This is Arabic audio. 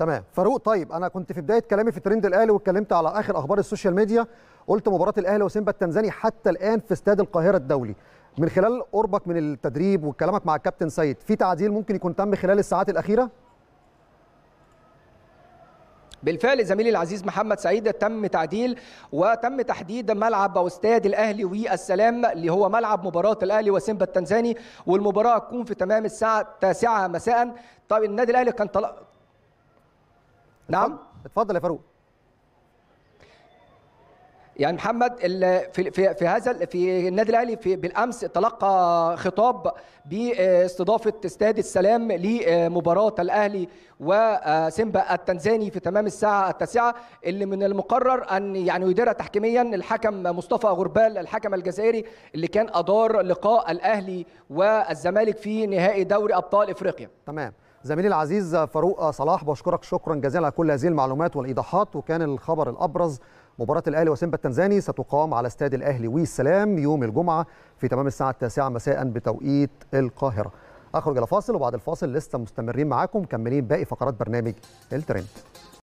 تمام فاروق طيب انا كنت في بدايه كلامي في ترند الاهلي واتكلمت على اخر اخبار السوشيال ميديا قلت مباراه الاهلي وسيمبا التنزاني حتى الان في استاد القاهره الدولي من خلال قربك من التدريب وكلامك مع الكابتن سيد في تعديل ممكن يكون تم خلال الساعات الاخيره بالفعل زميلي العزيز محمد سعيد تم تعديل وتم تحديد ملعب او استاد الاهلي والسلام اللي هو ملعب مباراه الاهلي وسيمبا التنزاني والمباراه تكون في تمام الساعه 9 مساء طيب النادي الاهلي كان طلع نعم اتفضل يا فاروق يعني محمد في في في هذا في النادي الاهلي في بالامس تلقى خطاب باستضافه استاد السلام لمباراه الاهلي وسيمبا التنزاني في تمام الساعه التاسعه اللي من المقرر ان يعني يديرها تحكيميا الحكم مصطفى غربال الحكم الجزائري اللي كان ادار لقاء الاهلي والزمالك في نهائي دوري ابطال افريقيا تمام زميلي العزيز فاروق صلاح بشكرك شكرا جزيلا على كل هذه المعلومات والايضاحات وكان الخبر الابرز مباراة الأهلي وسيمبا التنزاني ستقام على استاد الأهلي والسلام يوم الجمعة في تمام الساعة التاسعة مساء بتوقيت القاهرة أخرج إلى فاصل وبعد الفاصل لسه مستمرين معاكم مكملين باقي فقرات برنامج الترند